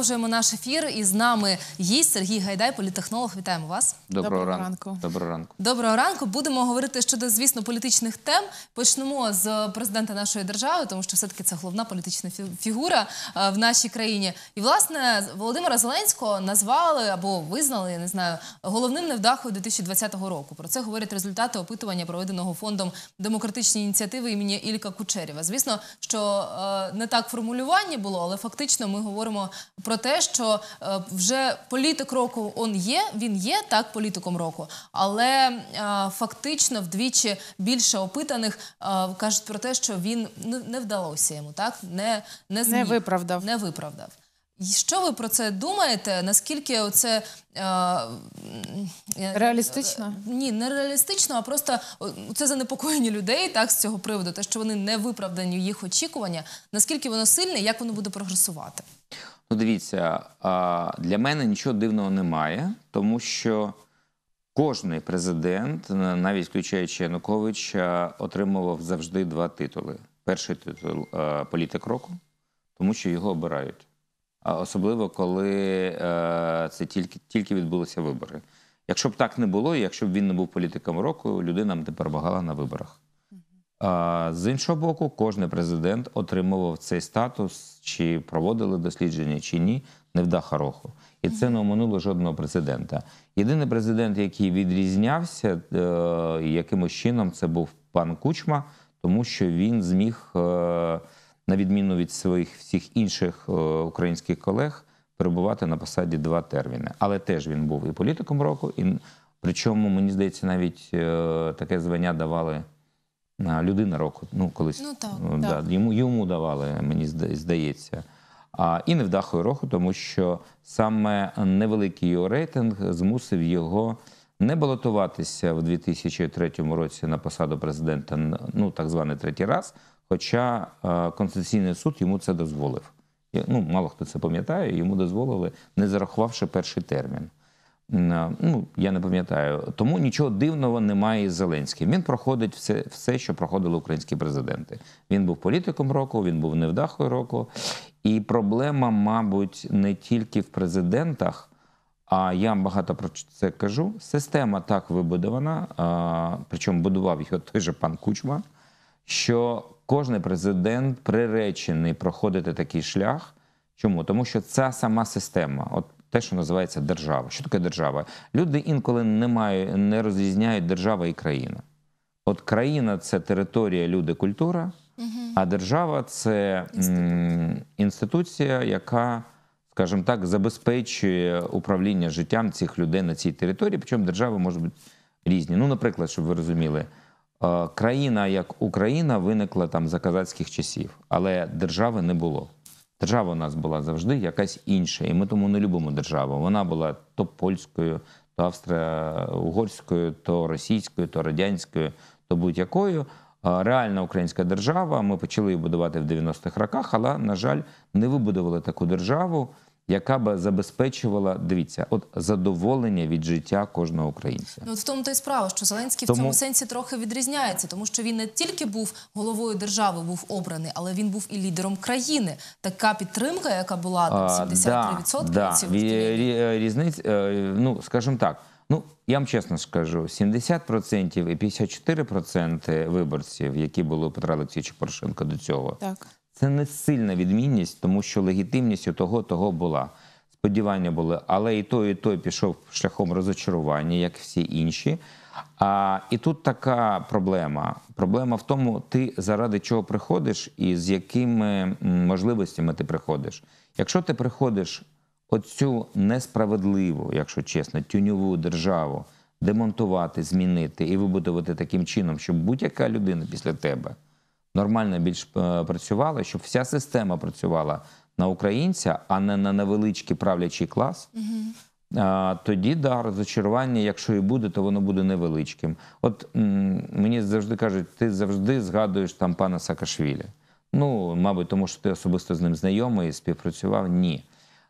Продовжуємо наш ефір. І з нами є Сергій Гайдай, політехнолог. Вітаємо вас. Доброго, ранку. ранку. Доброго ранку. Доброго ранку. Будемо говорити щодо, звісно, політичних тем. Почнемо з президента нашої держави, тому що все-таки це головна політична фігура е, в нашій країні. І власне Володимира Зеленського назвали або визнали, я не знаю, головним невдахою 2020 року. Про це говорять результати опитування, проведеного фондом демократичні ініціативи імені Ілька Кучерєва. Звісно, що е, не так формулювання було, але фактично ми говоримо про про те, що е, вже політик року он є, він є так політиком року, але е, фактично вдвічі більше опитаних е, кажуть про те, що він не вдалося йому, так не не, зміг, не виправдав. Не виправдав. Що ви про це думаєте? Наскільки це реалістично? Ні, не реалістично, а просто це занепокоєння людей так з цього приводу, те, що вони не виправдані їх очікування. Наскільки воно сильне, як воно буде прогресувати? Ну, дивіться, для мене нічого дивного немає, тому що кожний президент, навіть включаючи Януковича, отримував завжди два титули: перший титул е, політик року, тому що його обирають. Особливо коли е, це тільки тільки відбулися вибори. Якщо б так не було, якщо б він не був політиком року, людина б не перемагала на виборах. З іншого боку, кожен президент отримував цей статус, чи проводили дослідження, чи ні, невдаха роху. І це не оминуло жодного президента. Єдиний президент, який відрізнявся е, якимось чином, це був пан Кучма, тому що він зміг, е, на відміну від своїх всіх інших е, українських колег, перебувати на посаді два терміни. Але теж він був і політиком року, і причому мені здається, навіть таке звання давали людина року. Ну колись ну, так, ну, да, так. йому йому давали, мені здається. А і не вдахою року, тому що саме невеликий його рейтинг змусив його не балотуватися в 2003 році на посаду президента ну так званий третій раз. Хоча е, Конституційний суд йому це дозволив. Ну мало хто це пам'ятає, йому дозволили, не зарахувавши перший термін. Ну я не пам'ятаю, тому нічого дивного немає із Зеленським. Він проходить все, все, що проходили українські президенти. Він був політиком року, він був невдахою року, і проблема, мабуть, не тільки в президентах. А я багато про це кажу. Система так вибудована, а, причому будував його той же пан Кучма, що кожен президент приречений проходити такий шлях. Чому? Тому що ця сама система. От те, що називається держава. Що таке держава? Люди інколи не мають, не розрізняють держава і країна. От країна це територія, люди, культура, а держава це інституція. інституція, яка, скажімо так, забезпечує управління життям цих людей на цій території. Причому держави можуть бути різні. Ну, наприклад, щоб ви розуміли. Е, країна як Україна виникла там за казацьких часів, але держави не було. Держава у нас була завжди якась інша, і ми тому не любимо державу. Вона була то польською, то австро-угорською, то російською, то радянською, то будь-якою. Реальна українська держава. Ми почали її будувати в 90-х роках, але, на жаль, не вибудували таку державу яка б забезпечувала, дивіться, от задоволення від життя кожного українця. Ну, от в тому та й справа, що Зеленський тому... в цьому сенсі трохи відрізняється, тому що він не тільки був головою держави, був обраний, але він був і лідером країни. Така підтримка, яка була там 73% да, да. Е, різниць, е, ну скажімо так. Ну, я вам чесно скажу, 70% і 54% виборців, які були у Петра Олексійовича Порошенка до цього, так. Це не сильна відмінність, тому що легітимність у того того була. Сподівання були, але і той, і той пішов шляхом розочарування, як всі інші. А, І тут така проблема. Проблема в тому, ти заради чого приходиш і з якими можливостями ти приходиш. Якщо ти приходиш оцю несправедливу, якщо чесно, тюньову державу демонтувати, змінити і вибудувати таким чином, щоб будь-яка людина після тебе нормально більш е, працювала, щоб вся система працювала на українця, а не на невеличкий правлячий клас. тоді да, розочарування, якщо і буде, то воно буде невеличким. От мені завжди кажуть, ти завжди згадуєш там пана Саакашвілі. Ну, мабуть, тому що ти особисто з ним знайомий і співпрацював. Ні.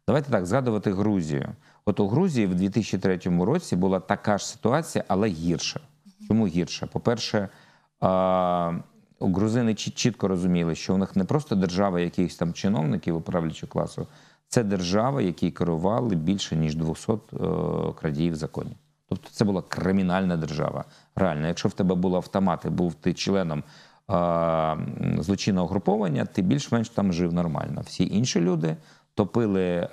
Давайте так згадувати Грузію. От у Грузії в 2003 році була така ж ситуація, але гірша. Чому гірша? По-перше, Ну, грузини чітко розуміли, що в них не просто держава якихось там чиновників управляючого класу, це держава, які керували більше ніж 200 е, крадіїв законів. Тобто це була кримінальна держава. Реально, якщо в тебе автомат і був ти членом е, злочинного груповання, ти більш-менш там жив нормально. Всі інші люди топили е,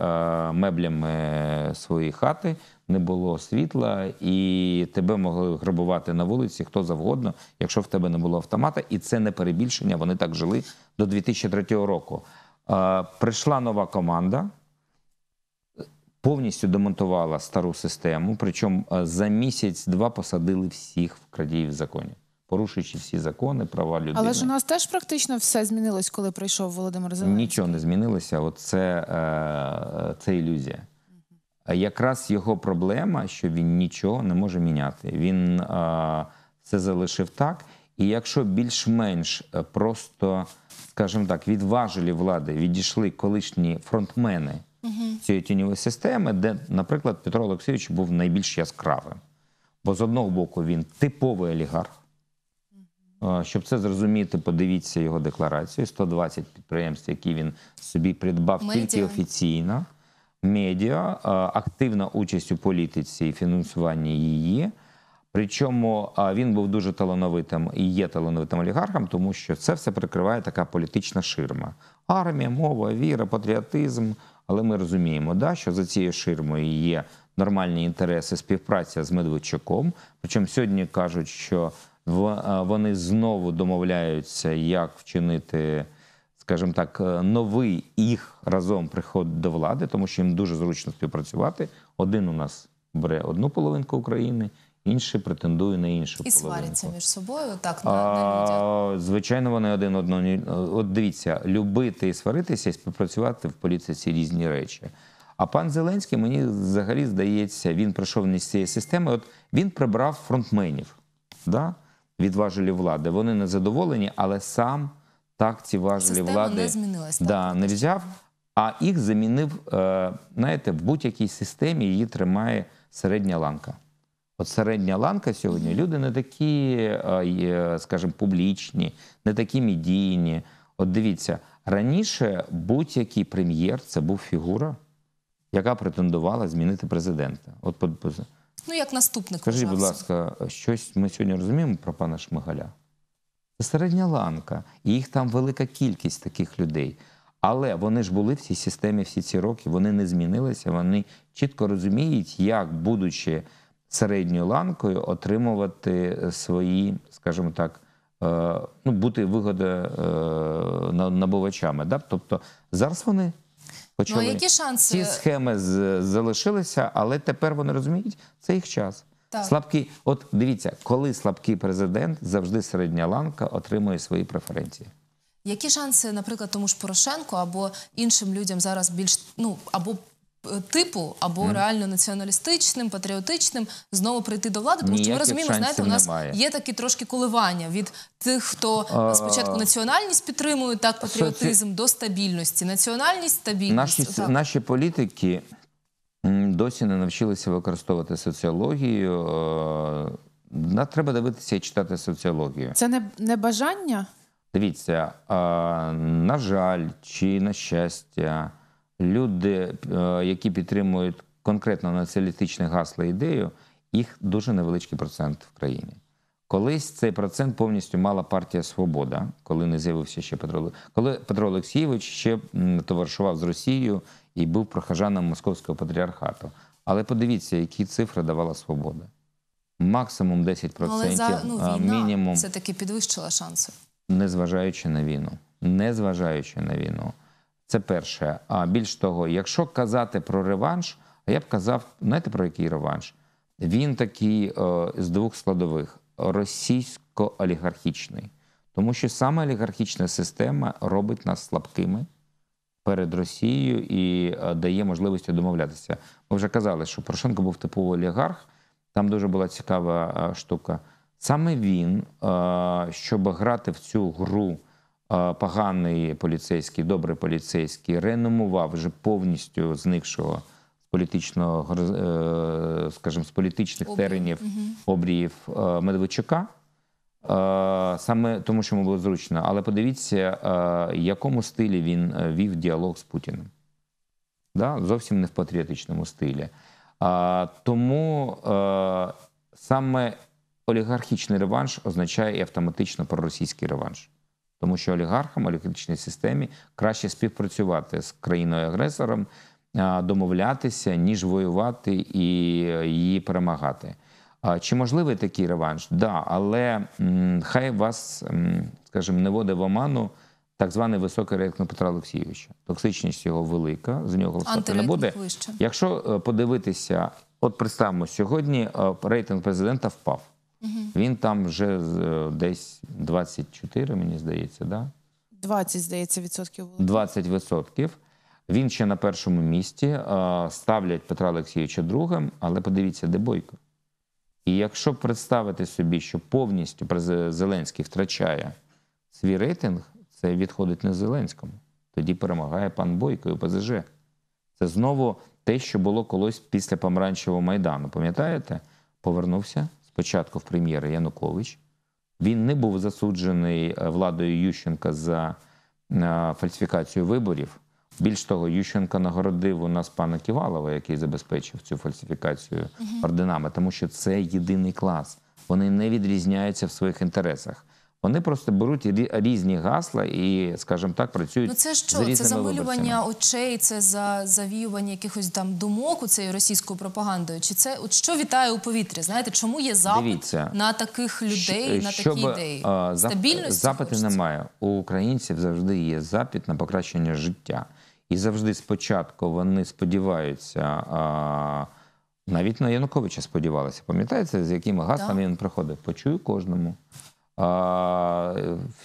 меблями свої хати, не було світла, і тебе могли грабувати на вулиці хто завгодно, якщо в тебе не було автомата. І це не перебільшення. Вони так жили до 2003 року. Е, прийшла нова команда. Повністю демонтувала стару систему, причому е, за місяць-два посадили всіх крадіїв в законі порушуючи всі закони, права людини. Але ж у нас теж практично все змінилось, коли прийшов Володимир Зеленський? Нічого не змінилося. Оце е, це ілюзія. Угу. Якраз його проблема, що він нічого не може міняти. Він е, це залишив так. І якщо більш-менш е, просто, скажімо так, від влади відійшли колишні фронтмени угу. цієї тіньової системи, де, наприклад, Петро Олексійович був найбільш яскравим. Бо з одного боку він типовий олігарх, щоб це зрозуміти, подивіться його декларацію. 120 підприємств, які він собі придбав медіа. тільки офіційно. Медіа, активна участь у політиці і фінансування її. Причому він був дуже талановитим і є талановитим олігархом, тому що це все прикриває така політична ширма. Армія, мова, віра, патріотизм. Але ми розуміємо, да, що за цією ширмою є нормальні інтереси співпраця з Медведчуком. Причому сьогодні кажуть, що вони знову домовляються, як вчинити, скажімо так, е, новий їх разом приход до влади, тому що їм дуже зручно співпрацювати. Один у нас бере одну половинку України. Інший претендує на іншу і половинку. сваряться між собою. Так на, людях звичайно, вони один одного е, От дивіться, любити і сваритися і співпрацювати в політиці різні речі. А пан Зеленський мені взагалі здається, він прийшов не з цієї системи. От він прибрав фронтменів. Да? від влади. Вони не задоволені, але сам так ці важелі влади не змінилась, Да, не взяв, а їх замінив. Е, знаєте, в будь-якій системі її тримає середня ланка. От середня ланка сьогодні люди не такі, е, скажімо, публічні, не такі медійні. От дивіться, раніше будь-який прем'єр це був фігура, яка претендувала змінити президента. От Ну, як наступник. Скажіть, будь ласка, щось ми сьогодні розуміємо про пана Шмигаля? Це середня ланка, і їх там велика кількість таких людей. Але вони ж були в цій системі всі ці роки, вони не змінилися, вони чітко розуміють, як, будучи середньою ланкою, отримувати свої, скажімо так, е, ну, бути вигода е, набувачами. Тобто зараз вони почали. Ну, які шанси? Ці схеми залишилися, але тепер вони розуміють, це їх час. Так. Слабкий, от дивіться, коли слабкий президент, завжди середня ланка отримує свої преференції. Які шанси, наприклад, тому ж Порошенку або іншим людям зараз більш ну або типу або mm. реально націоналістичним, патріотичним знову прийти до влади, тому що ми розуміємо, знаєте, у нас немає. є такі трошки коливання від тих, хто uh, спочатку національність підтримує так патріотизм соці... до стабільності. Національність стабільність наші так. наші політики досі не навчилися використовувати соціологію. Е, Нам треба дивитися і читати соціологію. Це не, не бажання. Дивіться, на жаль, чи на щастя люди, е, які підтримують конкретно націоналістичне гасло ідею, їх дуже невеличкий процент в країні. Колись цей процент повністю мала партія Свобода, коли не з'явився ще Петро коли Петро Олексійович ще товаришував з Росією і був прохажаном московського патріархату. Але подивіться, які цифри давала свобода. Максимум 10%, Але за, ну, війна мінімум все таки підвищила шанси, незважаючи на війну, незважаючи на війну. Це перше. А більш того, якщо казати про реванш, а я б казав, знаєте про який реванш? Він такий о, е, з двох складових: російсько-олігархічний. Тому що саме олігархічна система робить нас слабкими перед Росією і е, дає можливість домовлятися. Ми вже казали, що Порошенко був типовий олігарх. Там дуже була цікава е, штука. Саме він, щоб грати в цю гру поганий поліцейський, добрий поліцейський, реномував вже повністю зникшого з політичного е, скажімо, з політичних Обрі. теренів обріїв е, Медведчука. Е, саме тому, що йому було зручно, але подивіться, в якому стилі він вів діалог з Путіним. Да? Зовсім не в патріотичному стилі. Тому саме олігархічний реванш означає і автоматично проросійський реванш тому що олігархам, олігархічній системі краще співпрацювати з країною-агресором, домовлятися, ніж воювати і е, її перемагати. Чи можливий такий реванш? Так, да, але хай вас, скажімо, не воде в оману. Так званий високий рейтинг Петра Олексійовича. Токсичність його велика, з нього голосувати не буде. Вище. Якщо е, подивитися, от представимо, сьогодні е, рейтинг президента впав. Угу. Він там вже е, десь 24, мені здається, да? 20, здається, відсотків було. 20 відсотків. Він ще на першому місці е, ставлять Петра Олексійовича другим, але подивіться, де Бойко. І якщо представити собі, що повністю Зеленський втрачає свій рейтинг, це відходить не Зеленському. Тоді перемагає пан Бойко і ОПЗЖ. Це знову те, що було колись після помаранчевого майдану. Пам'ятаєте? Повернувся спочатку в прем'єра Янукович. Він не був засуджений е, владою Ющенка за е, фальсифікацію виборів. Більш того, Ющенка нагородив у нас пана Ківалова, який забезпечив цю фальсифікацію орденами, тому що це єдиний клас. Вони не відрізняються в своїх інтересах. Вони просто беруть різні гасла і, скажімо так, працюють. Ну це що? З різними це замилювання очей, це за завіювання якихось там думок у цією російською пропагандою. Чи це от що вітає у повітрі? Знаєте, чому є запит на таких людей, на такі ідеї? Стабільності запити немає. У українців завжди є запит на покращення життя. І завжди спочатку вони сподіваються, навіть на Януковича сподівалися. Пам'ятаєте, з якими гаслами він приходив? Почую кожному.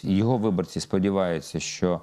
Його виборці сподіваються, що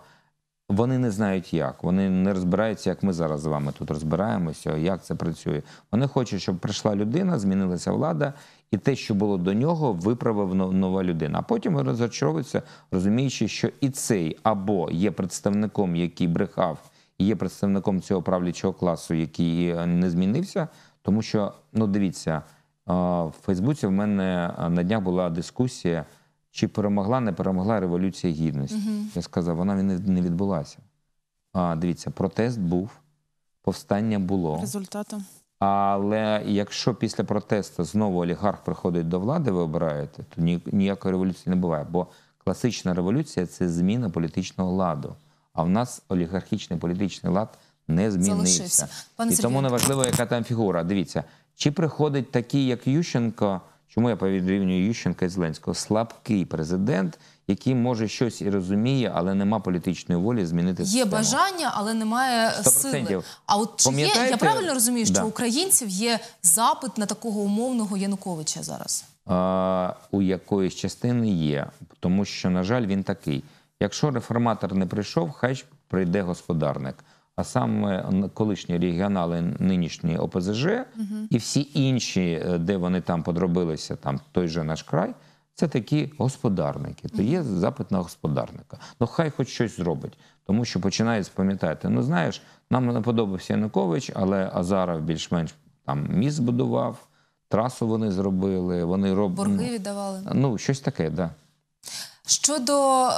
вони не знають, як вони не розбираються, як ми зараз з вами тут розбираємося, як це працює. Вони хочуть, щоб прийшла людина, змінилася влада, і те, що було до нього, виправив нова людина. А потім вони розчаровуються, розуміючи, що і цей або є представником, який брехав, і є представником цього правлячого класу, який е, не змінився, тому що ну дивіться в Фейсбуці. В мене е, на днях була дискусія чи перемогла, не перемогла Революція Гідності. Угу. Я сказав, вона не відбулася. А дивіться, протест був, повстання було. Результатом. Але якщо після протесту знову олігарх приходить до влади, ви обираєте, то ніякої революції не буває. Бо класична революція це зміна політичного ладу. А в нас олігархічний політичний лад не змінився. І тому не важливо, яка там фігура. Дивіться, чи приходить такий, як Ющенко. Чому я порівнюю Ющенка і Зеленського? Слабкий президент, який може щось і розуміє, але нема політичної волі змінити систему. є бажання, але немає 100%. сили. А от чи є я правильно розумію, що да. українців є запит на такого умовного Януковича зараз? А, у якоїсь частини є, тому що на жаль, він такий: якщо реформатор не прийшов, хай прийде господарник а саме колишні регіонали, нинішні ОПЗЖ і всі інші, е, де вони там подробилися, там той же наш край. Це такі господарники, то є запит на господарника. Ну хай хоч щось зробить, тому що починають спам'ятати. Ну знаєш, нам не подобався Янукович, але Азаров більш-менш там міст збудував, трасу вони зробили. Вони роб... Борги віддавали. Ну щось таке, так. Да. Щодо е,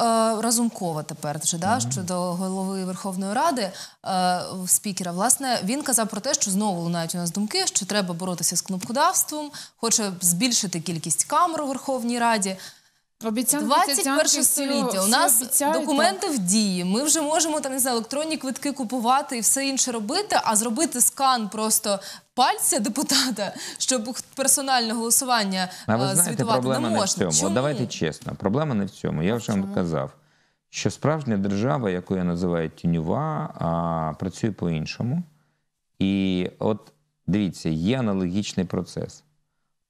Разумкова тепер вже да mm -hmm. щодо голови Верховної Ради е, спікера, власне, він казав про те, що знову лунають у нас думки, що треба боротися з кнопкодавством, хоче збільшити кількість камер у Верховній Раді. Обіцянки, 21 століття у нас обіцяють, документи так. в дії. Ми вже можемо там не знаю, електронні квитки купувати і все інше робити, а зробити скан просто пальця депутата, щоб персональне голосування а ви е, знаєте, звітувати проблема не можна. Не в цьому. Чому? Давайте чесно, проблема не в цьому. Я вже вам казав, що справжня держава, яку я називаю тіньова, а, працює по-іншому. І от дивіться, є аналогічний процес.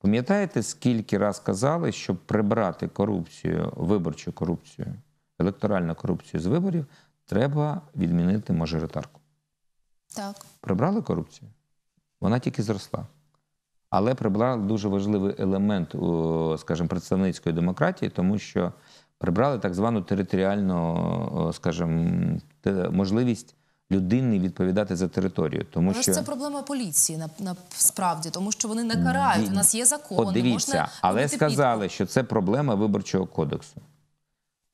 Пам'ятаєте, скільки раз казали, щоб прибрати корупцію, виборчу корупцію, електоральну корупцію з виборів, треба відмінити мажоритарку? Так. Прибрали корупцію? вона тільки зросла. Але прибрала дуже важливий елемент, скажімо, представницької демократії, тому що прибрали так звану територіальну, скажімо, можливість людини відповідати за територію. Тому Але що це проблема поліції на насправді, тому що вони не карають. У нас є закон. От дивіться, можна але сказали, що це проблема виборчого кодексу.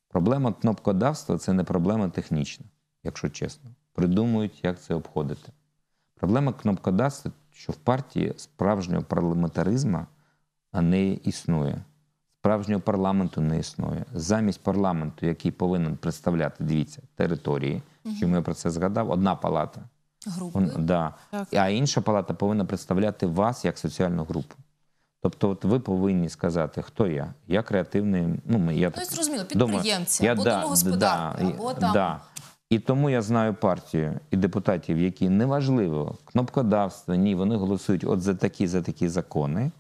Проблема кнопкодавства це не проблема технічна, якщо чесно. Придумують, як це обходити. Проблема кнопкодавства, що в партії справжнього парламентаризму не існує. Справжнього парламенту не існує. Замість парламенту, який повинен представляти, дивіться, території, угу. чому я про це згадав, одна палата. Групи. Он, да. А інша палата повинна представляти вас як соціальну групу. Тобто, от ви повинні сказати, хто я. Я креативний. Ну, ми, я ну, так, зрозуміло, підприємці, я, або да, домогосподарка, да, або там да. І тому я знаю партію і депутатів, які неважливо кнопкодавство, ні, вони голосують от за такі, за такі закони.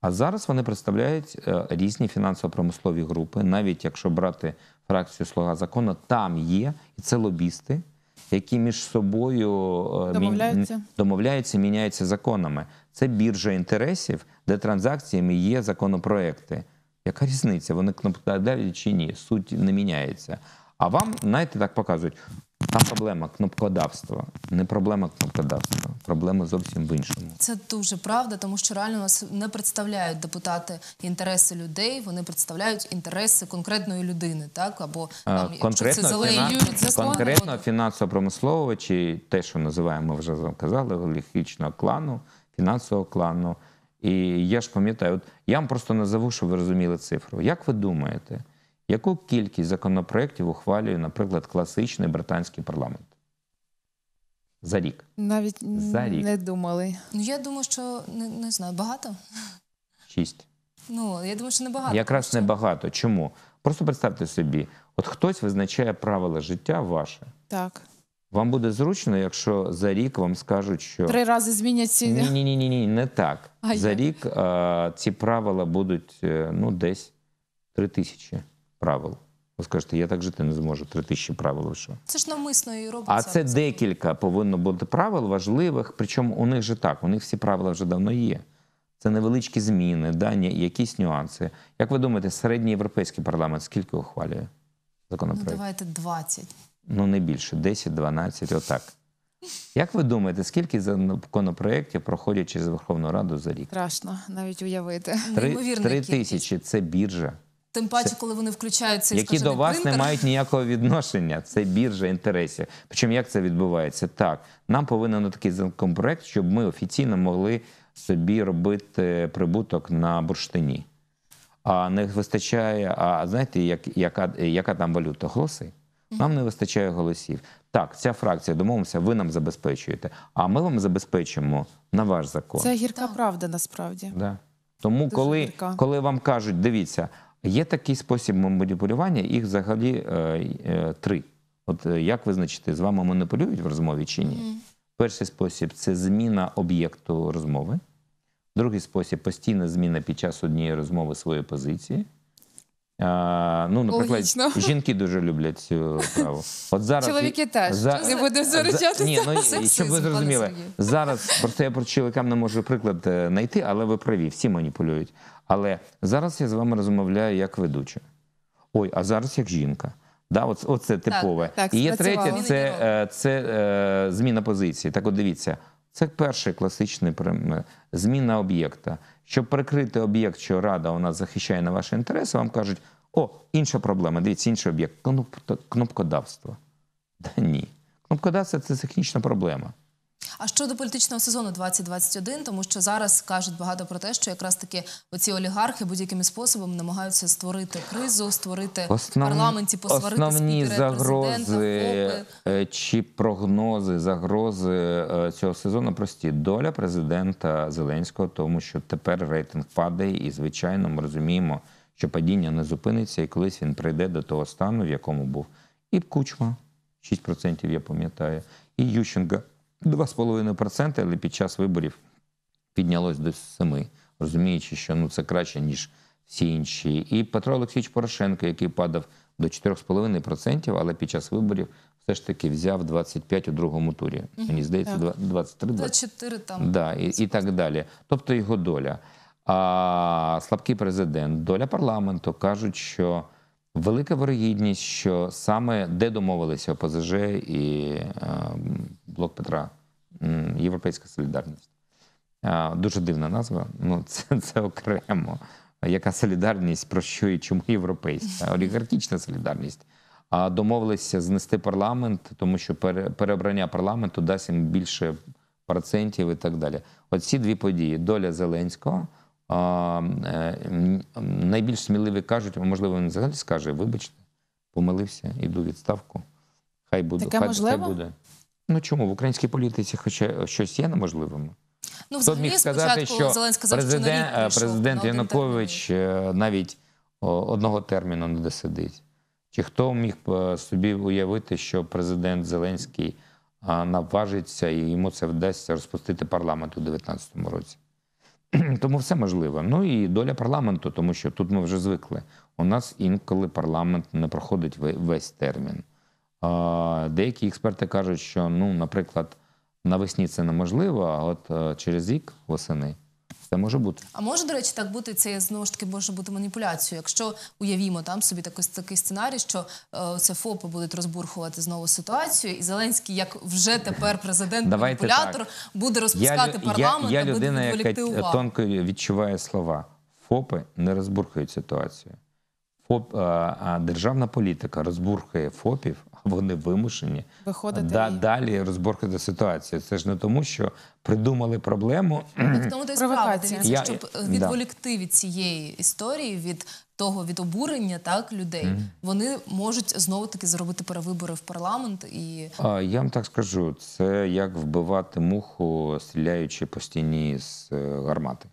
А зараз вони представляють е, різні фінансово-промислові групи, навіть якщо брати фракцію Слуга закону, там є і це лобісти, які між собою е, домовляються, домовляються міняються законами. Це біржа інтересів, де транзакціями є законопроекти. Яка різниця? Вони кнопкодавлять чи ні? Суть не міняється. А вам, знаєте, так показують. Там проблема кнопкодавства, не проблема кнопкодавства, проблема зовсім в іншому. Це дуже правда, тому що реально нас не представляють депутати інтереси людей, вони представляють інтереси конкретної людини, так або е, там, конкретно, це залеюють фінанс... конкретно воно... фінансово-промисловувачі, те, що називаємо ми вже казали, олігархічного клану, фінансового клану. І я ж пам'ятаю, от я вам просто назову, щоб ви розуміли цифру. Як ви думаєте? Яку кількість законопроєктів ухвалює, наприклад, класичний британський парламент? За рік. Навіть За рік. не думали. Ну, я думаю, що не, не знаю, багато? Шість. Ну, я думаю, що небагато. Якраз що... небагато. Чому? Просто представте собі, от хтось визначає правила життя ваше. Так. Вам буде зручно, якщо за рік вам скажуть, що. Три рази змінять ціни. Ні, ні, ні, ні, не так. А за рік а, ці правила будуть е, ну, десь три тисячі правил. Ви скажете, я так жити не зможу, три тисячі правил що. Це ж навмисно і робиться. А це декілька повинно бути правил важливих. Причому у них же так, у них всі правила вже давно є. Це невеличкі зміни, дані, якісь нюанси. Як ви думаєте, середній європейський парламент скільки ухвалює ну, законопроект? Ну, Давайте 20. Ну не більше, 10-12, отак. Як ви думаєте, скільки законопроєктів проходять через Верховну Раду за рік? Страшно навіть уявити. Ну, три тисячі це біржа. Тим паче, коли вони включаються і які до вас принтер. не мають ніякого відношення. Це біржа інтересів. Причому як це відбувається? Так нам повинен такий законопроект, щоб ми офіційно могли собі робити прибуток на бурштині. А не вистачає. А знаєте, як яка яка там валюта? Голоси? Нам не вистачає голосів. Так, ця фракція домовимося, ви нам забезпечуєте. А ми вам забезпечимо на ваш закон. Це гірка так. правда, насправді. Да. Тому, Дуже коли, гірка. коли вам кажуть, дивіться. Є такий спосіб маніпулювання, їх взагалі е, е, три. От е, як визначити, з вами маніпулюють в розмові чи ні? Mm. Перший спосіб це зміна об'єкту розмови. Другий спосіб постійна зміна під час однієї розмови своєї позиції. А, ну, Наприклад, Логічно. жінки дуже люблять цю справу. От зараз Чоловіки теж за... не буде заручатися. Ні, ну, Сексизм, щоб ви зрозуміли, зараз просто я про чоловікам не можу приклад е, знайти, але ви праві, всі маніпулюють. Але зараз я з вами розмовляю як ведуча. Ой, а зараз як жінка. Да, от, Оце типове. Так, так, І є третє це, е, це, це зміна позиції. Так от дивіться. Це перший класичний е, зміна об'єкта. Щоб прикрити об'єкт, що рада у нас захищає на ваші інтереси, вам кажуть, о, інша проблема, дивіться, інший об'єкт кнопкодавство. Та ні. Кнопкодавство це технічна проблема. А щодо політичного сезону 2021, тому що зараз кажуть багато про те, що якраз таки оці олігархи будь-якими способами намагаються створити кризу, створити Основ... в парламенті, посварити основні загрози опи. чи прогнози загрози е, цього сезону. Прості доля президента Зеленського, тому що тепер рейтинг падає, і звичайно, ми розуміємо, що падіння не зупиниться, і колись він прийде до того стану, в якому був і Кучма 6%, я пам'ятаю, і Ющенка. 2,5%, але під час виборів піднялось до 7%, розуміючи, що ну це краще, ніж всі інші. І Петро Олексійович Порошенко, який падав до 4,5%, але під час виборів все ж таки взяв 25 у другому турі. Мені здається, 23 24 Да, і, і так далі. Тобто його доля. А слабкий президент, доля парламенту кажуть, що. Велика вирогідність, що саме де домовилися ОПЗЖ і е, блок Петра Європейська солідарність. Дуже дивна назва. Ну це це окремо. Яка солідарність про що і чому європейська олігархічна солідарність? А домовилися знести парламент, тому що переобрання парламенту дасть їм більше процентів і так далі. Оці дві події: доля Зеленського. А е, найбільш сміливі кажуть, можливо, він взагалі скаже, вибачте, помилився, іду відставку. Хай буде Таке хай, можливо? хай буде. Ну чому в українській політиці, хоча щось є неможливим? Ну, взагалі, міг сказати, що Зеленська президент, е, прийшов, президент Янукович термін. Е, навіть одного терміну не досидить. Чи хто міг собі уявити, що президент Зеленський наважиться і йому це вдасться розпустити парламент у 2019 році? Тому все можливо. Ну і доля парламенту, тому що тут ми вже звикли. У нас інколи парламент не проходить весь термін. Деякі експерти кажуть, що, ну, наприклад, навесні це неможливо, а от е, через рік восени. Це може бути. А може, до речі, так бути це знову ж таки може бути маніпуляцією. Якщо уявімо там собі такий, такий сценарій, що е, це ФОПи будуть розбурхувати знову ситуацію, і Зеленський, як вже тепер президент маніпулятор, буде розпускати я, парламент. Я, я, людина, яка тонко відчуває слова. ФОПи не розбурхують ситуацію. ФОП, а, е, а державна політика розбурхує ФОПів, вони вимушені Виходити да, і... далі розборкати ситуацію. Це ж не тому, що придумали проблему. Так в тому щоб е, відволікти від цієї історії, від того від обурення так людей, mm -hmm. вони можуть знову таки зробити перевибори в парламент. І а, я вам так скажу: це як вбивати муху, стріляючи по стіні з е, гармати.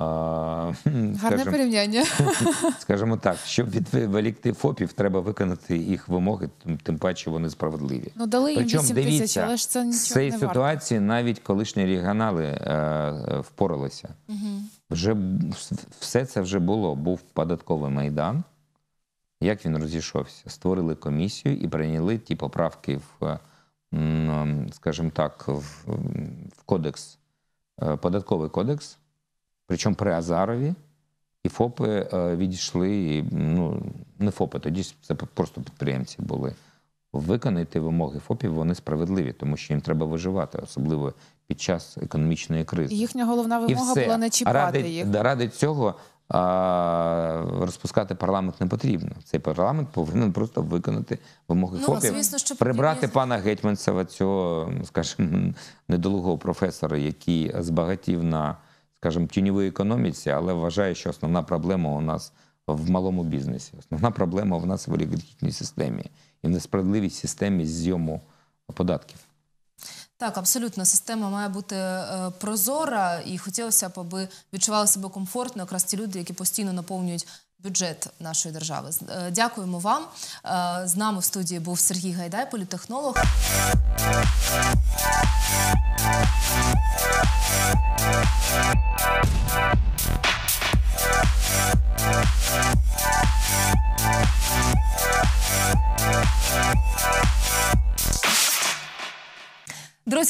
Гарне скажем, порівняння. Скажімо так, щоб відволікти ФОПів, треба виконати їх вимоги, тим паче вони справедливі. Ну дали їм 8 тисяч, але ж це нічого з цієї не варто. ситуації навіть колишні регіонали е, е впоралися. Угу. Вже все це вже було. Був податковий майдан. Як він розійшовся? Створили комісію і прийняли ті поправки в, е, ем, скажімо так, в, в кодекс, е, податковий кодекс. Причому при Азарові і ФОПи е, відійшли, і, ну не ФОПи, тоді це просто підприємці були. Виконати вимоги ФОПів вони справедливі, тому що їм треба виживати, особливо під час економічної кризи. Їхня головна вимога була не чіпати ради, їх. Ради цього а, Розпускати парламент не потрібно. Цей парламент повинен просто виконати вимоги ну, ФОПів, звісно, що прибрати потрібно. пана Гетьманцева, цього, скажімо, недолугого професора, який збагатів на скажімо, тіньовій економіці, але вважає, що основна проблема у нас в малому бізнесі. Основна проблема в нас в олігархічній системі і в несправедливій системі зйому податків. Так, абсолютно система має бути е, прозора, і хотілося б, аби відчували себе комфортно, якраз ті люди, які постійно наповнюють бюджет нашої держави. Е, дякуємо вам. Е, з нами в студії був Сергій Гайдай, політехнолог.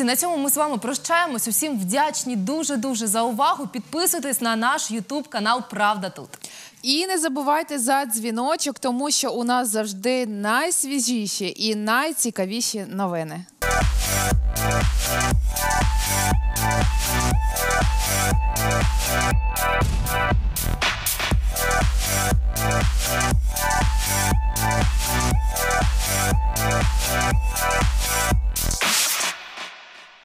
Друзі, на цьому ми з вами прощаємось. Усім вдячні дуже дуже за увагу. Підписуйтесь на наш ютуб канал Правда тут. І не забувайте за дзвіночок, тому що у нас завжди найсвіжіші і найцікавіші новини.